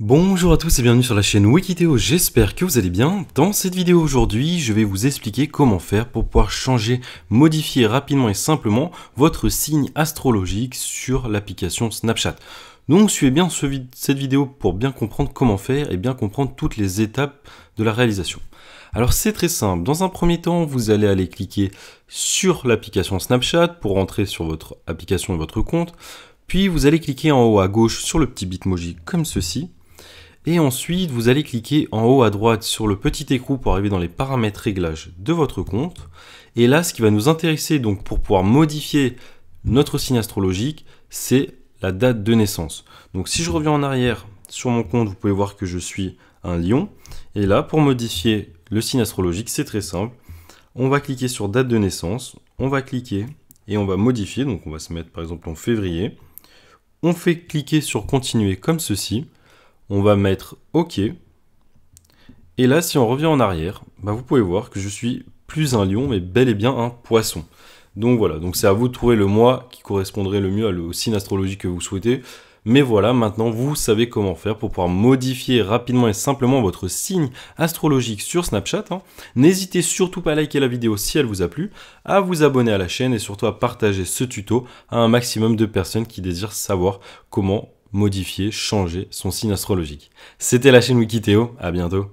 Bonjour à tous et bienvenue sur la chaîne Wikiteo, j'espère que vous allez bien. Dans cette vidéo aujourd'hui, je vais vous expliquer comment faire pour pouvoir changer, modifier rapidement et simplement votre signe astrologique sur l'application Snapchat. Donc suivez bien cette vidéo pour bien comprendre comment faire et bien comprendre toutes les étapes de la réalisation. Alors c'est très simple, dans un premier temps vous allez aller cliquer sur l'application Snapchat pour entrer sur votre application et votre compte, puis vous allez cliquer en haut à gauche sur le petit bitmoji comme ceci, et ensuite, vous allez cliquer en haut à droite sur le petit écrou pour arriver dans les paramètres réglages de votre compte. Et là, ce qui va nous intéresser donc pour pouvoir modifier notre signe astrologique, c'est la date de naissance. Donc si je reviens en arrière sur mon compte, vous pouvez voir que je suis un lion. Et là, pour modifier le signe astrologique, c'est très simple. On va cliquer sur date de naissance, on va cliquer et on va modifier. Donc on va se mettre par exemple en février. On fait cliquer sur continuer comme ceci on va mettre OK. Et là, si on revient en arrière, bah, vous pouvez voir que je suis plus un lion, mais bel et bien un poisson. Donc voilà, donc c'est à vous de trouver le mois qui correspondrait le mieux au signe astrologique que vous souhaitez. Mais voilà, maintenant vous savez comment faire pour pouvoir modifier rapidement et simplement votre signe astrologique sur Snapchat. Hein. N'hésitez surtout pas à liker la vidéo si elle vous a plu, à vous abonner à la chaîne et surtout à partager ce tuto à un maximum de personnes qui désirent savoir comment modifier, changer son signe astrologique. C'était la chaîne Wikitéo, à bientôt